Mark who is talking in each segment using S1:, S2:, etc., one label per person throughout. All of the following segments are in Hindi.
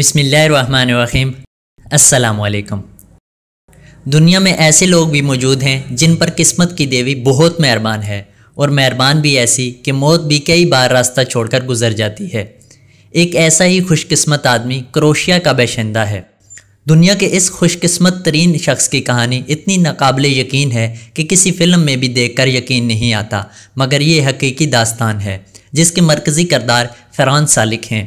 S1: बिसमीम असलकम दुनिया में ऐसे लोग भी मौजूद हैं जिन पर किस्मत की देवी बहुत मेहरबान है और मेहरबान भी ऐसी कि मौत भी कई बार रास्ता छोड़कर गुजर जाती है एक ऐसा ही खुशकिस्मत आदमी क्रोशिया का बशिंदा है दुनिया के इस खुशकिस्मत तरीन शख्स की कहानी इतनी नाकबिल यकीन है कि किसी फिल्म में भी देखकर यकीन नहीं आता मगर ये हकीकी दास्तान है जिसके मरकज़ी करदार फ़रान सालिक हैं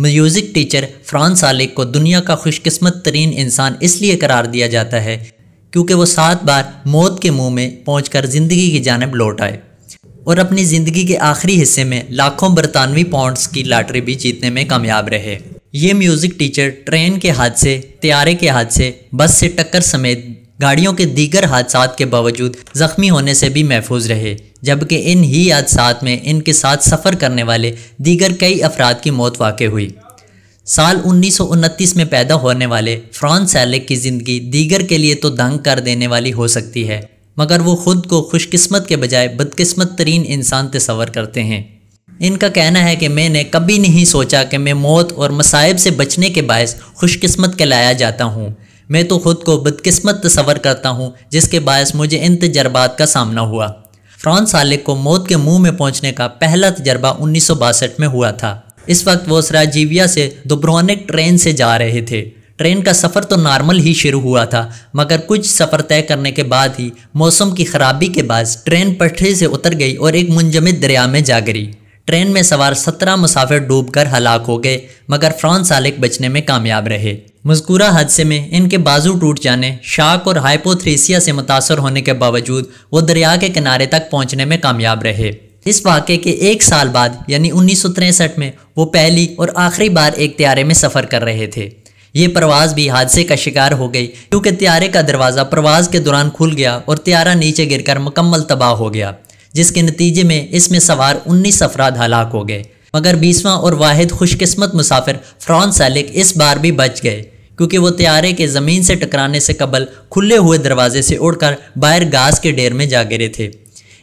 S1: म्यूज़िक टीचर फ्रांस आलिक को दुनिया का खुशकिस्मत तरीन इंसान इसलिए करार दिया जाता है क्योंकि वो सात बार मौत के मुंह में पहुंचकर ज़िंदगी की जानब लौट आए और अपनी ज़िंदगी के आखिरी हिस्से में लाखों बरतानवी पाउंड्स की लाटरी भी जीतने में कामयाब रहे ये म्यूज़िक टीचर ट्रेन के हादसे त्यारे के हादसे बस से टक्कर समेत गाड़ियों के दीगर हादसा के बावजूद ज़ख्मी होने से भी महफूज रहे जबकि इन ही हादसात में इनके साथ सफ़र करने वाले दीगर कई अफराद की मौत वाक़ हुई साल उन्नीस में पैदा होने वाले फ्रांस सैलिक की ज़िंदगी दीगर के लिए तो दंग कर देने वाली हो सकती है मगर वो ख़ुद को खुशकस्मत के बजाय बदकस्मत तरीन इंसान तस्वर करते हैं इनका कहना है कि मैंने कभी नहीं सोचा कि मैं मौत और मसाइब से बचने के बायस खुशकस्मत कहलाया जाता हूँ मैं तो ख़ुद को बदकस्मत तस्वर करता हूँ जिसके बायस मुझे इन तजर्बात का सामना हुआ फ्रांस सालिक को मौत के मुंह में पहुंचने का पहला तजर्बा उन्नीस में हुआ था इस वक्त वो सराजीविया से दुब्रोनिक ट्रेन से जा रहे थे ट्रेन का सफ़र तो नॉर्मल ही शुरू हुआ था मगर कुछ सफ़र तय करने के बाद ही मौसम की खराबी के बाद ट्रेन पटरी से उतर गई और एक मुंजमद दरिया में जा गिरी ट्रेन में सवार सत्रह मुसाफिर डूबकर हलाक हो गए मगर फ्रांस सालिक बचने में कामयाब रहे मजकूरा हादसे में इनके बाजू टूट जाने शाक और हाइपोथ्रेसिया से मुतासर होने के बावजूद वो दरिया के किनारे तक पहुंचने में कामयाब रहे इस वाक़े के एक साल बाद यानी उन्नीस में वो पहली और आखिरी बार एक त्यारे में सफ़र कर रहे थे ये प्रवास भी हादसे का शिकार हो गई क्योंकि त्यारे का दरवाज़ा प्रवास के दौरान खुल गया और त्यारा नीचे गिरकर मुकम्मल तबाह हो गया जिसके नतीजे में इसमें सवार उन्नीस अफराद हलाक हो गए मगर बीसवां और वाहिद खुशकस्मत मुसाफिर फ्रॉन सैलिक इस बार भी बच गए क्योंकि वो त्यारे के ज़मीन से टकराने से कबल खुले हुए दरवाजे से उड़कर बाहर घास के ढेर में जा गिरे थे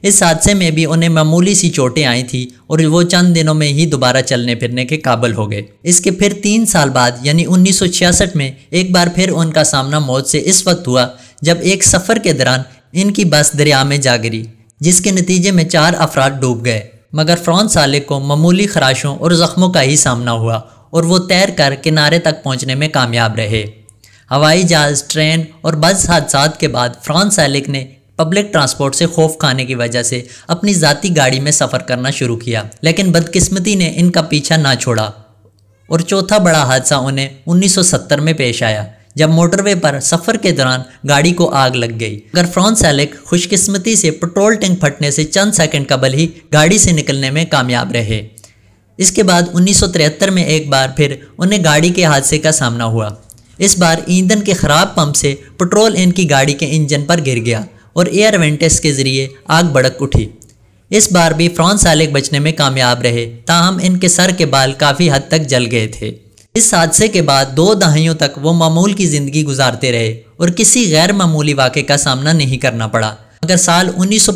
S1: इस हादसे में भी उन्हें मामूली सी चोटें आई थी और वो चंद दिनों में ही दोबारा चलने फिरने के काबल हो गए इसके फिर तीन साल बाद यानी 1966 में एक बार फिर उनका सामना मौत से इस वक्त हुआ जब एक सफ़र के दौरान इनकी बस दरिया में जा गिरी जिसके नतीजे में चार अफराद डूब गए मगर फ्रांस साले को मामूली खराशों और ज़ख्मों का ही सामना हुआ और वो तैर कर किनारे तक पहुंचने में कामयाब रहे हवाई जहाज़ ट्रेन और बस हादसा के बाद फ्रांस सैलिक ने पब्लिक ट्रांसपोर्ट से खौफ खाने की वजह से अपनी ज़ाती गाड़ी में सफ़र करना शुरू किया लेकिन बदकिस्मती ने इनका पीछा ना छोड़ा और चौथा बड़ा हादसा उन्हें 1970 में पेश आया जब मोटरवे पर सफ़र के दौरान गाड़ी को आग लग गई अगर फ्रांस सैलिक खुशकिस्मती से पेट्रोल टैंक फटने से चंद सेकंड कबल ही गाड़ी से निकलने में कामयाब रहे इसके बाद 1973 में एक बार फिर उन्हें गाड़ी के हादसे का सामना हुआ इस बार ईंधन के खराब पंप से पेट्रोल इनकी गाड़ी के इंजन पर गिर गया और एयर वेंटेस के जरिए आग भड़क उठी इस बार भी फ्रांस आलेक बचने में कामयाब रहे ताहम इनके सर के बाल काफ़ी हद तक जल गए थे इस हादसे के बाद दो दहाइयों तक वो मामूल की ज़िंदगी गुजारते रहे और किसी गैर मामूली वाक़े का सामना नहीं करना पड़ा अगर साल उन्नीस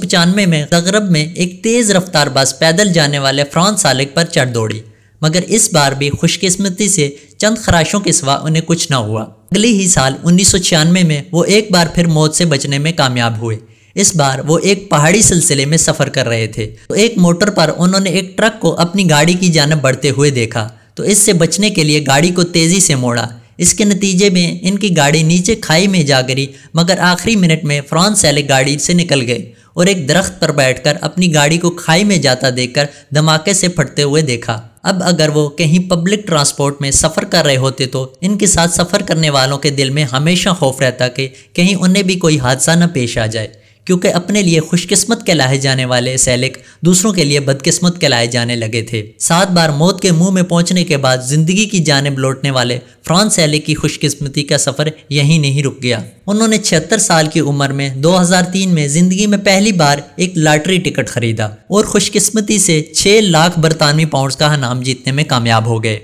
S1: में तगरब में एक तेज रफ्तार बस पैदल जाने वाले फ्रांस सालिक पर चढ़ दौड़ी मगर इस बार भी खुशकिस्मती से चंद खराशों के सिवा उन्हें कुछ न हुआ अगले ही साल उन्नीस में वो एक बार फिर मौत से बचने में कामयाब हुए इस बार वो एक पहाड़ी सिलसिले में सफ़र कर रहे थे तो एक मोटर पर उन्होंने एक ट्रक को अपनी गाड़ी की जानब बढ़ते हुए देखा तो इससे बचने के लिए गाड़ी को तेज़ी से मोड़ा इसके नतीजे में इनकी गाड़ी नीचे खाई में जा गिरी मगर आखिरी मिनट में फ्रांस वाले गाड़ी से निकल गए और एक दरख्त पर बैठकर अपनी गाड़ी को खाई में जाता देखकर धमाके से फटते हुए देखा अब अगर वो कहीं पब्लिक ट्रांसपोर्ट में सफ़र कर रहे होते तो इनके साथ सफ़र करने वालों के दिल में हमेशा खौफ रहता कि कहीं उन्हें भी कोई हादसा न पेश आ जाए क्योंकि अपने लिए खुशकिस्मत कहलाए जाने वाले सैलिक दूसरों के लिए बदकिस्मत कहलाए जाने लगे थे सात बार मौत के मुंह में पहुंचने के बाद जिंदगी की जानब लौटने वाले फ्रांस सैलिक की खुशकिस्मती का सफ़र यहीं नहीं रुक गया उन्होंने छिहत्तर साल की उम्र में 2003 में ज़िंदगी में पहली बार एक लॉटरी टिकट खरीदा और खुशकिस्मती से छह लाख बरतानवी पाउंड का नाम जीतने में कामयाब हो गए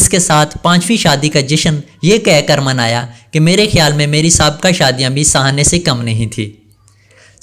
S1: इसके साथ पांचवी शादी का जश्न ये कहकर मनाया कि मेरे ख्याल में मेरी सबका शादियां भी सहाने से कम नहीं थी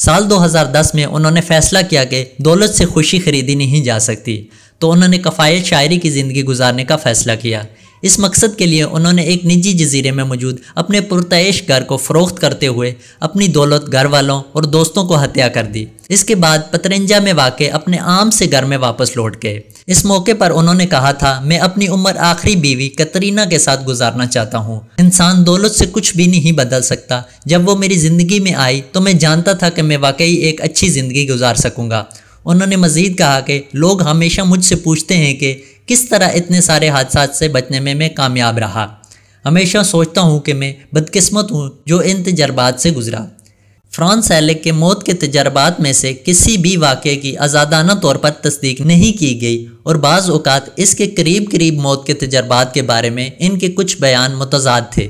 S1: साल 2010 में उन्होंने फैसला किया कि दौलत से खुशी खरीदी नहीं जा सकती तो उन्होंने कफ़ायत शायरी की ज़िंदगी गुजारने का फ़ैसला किया इस मकसद के लिए उन्होंने एक निजी जजीरे में मौजूद अपने पुरतश घर को फ़रोख्त करते हुए अपनी दौलत घर वालों और दोस्तों को हत्या कर दी इसके बाद पतरंजा में वाके अपने आम से घर में वापस लौट गए इस मौके पर उन्होंने कहा था मैं अपनी उम्र आखिरी बीवी कतरीना के साथ गुजारना चाहता हूँ इंसान दौलत से कुछ भी नहीं बदल सकता जब वो मेरी ज़िंदगी में आई तो मैं जानता था कि मैं वाकई एक अच्छी ज़िंदगी गुजार सकूँगा उन्होंने मज़ीद कहा कि लोग हमेशा मुझसे पूछते हैं कि किस तरह इतने सारे हादसा से बचने में मैं कामयाब रहा हमेशा सोचता हूँ कि मैं बदकिस्मत हूँ जो इन तजर्बात से गुजरा फ्रांस एलेक के मौत के तजर्बात में से किसी भी वाक़े की आज़ादाना तौर पर तस्दीक नहीं की गई और बाज़ अवत इसके करीब करीब मौत के तजर्बात के बारे में इनके कुछ बयान मतजाद थे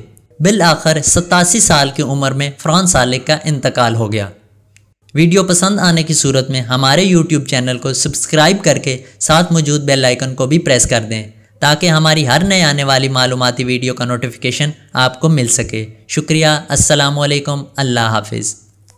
S1: बिल आखिर सतासी साल की उम्र में फ्रांस आलिक का इंतकाल हो गया वीडियो पसंद आने की सूरत में हमारे यूट्यूब चैनल को सब्सक्राइब करके साथ मौजूद बेल आइकन को भी प्रेस कर दें ताकि हमारी हर नए आने वाली मालूमती वीडियो का नोटिफिकेशन आपको मिल सके शुक्रिया असलकम अल्लाह हाफिज़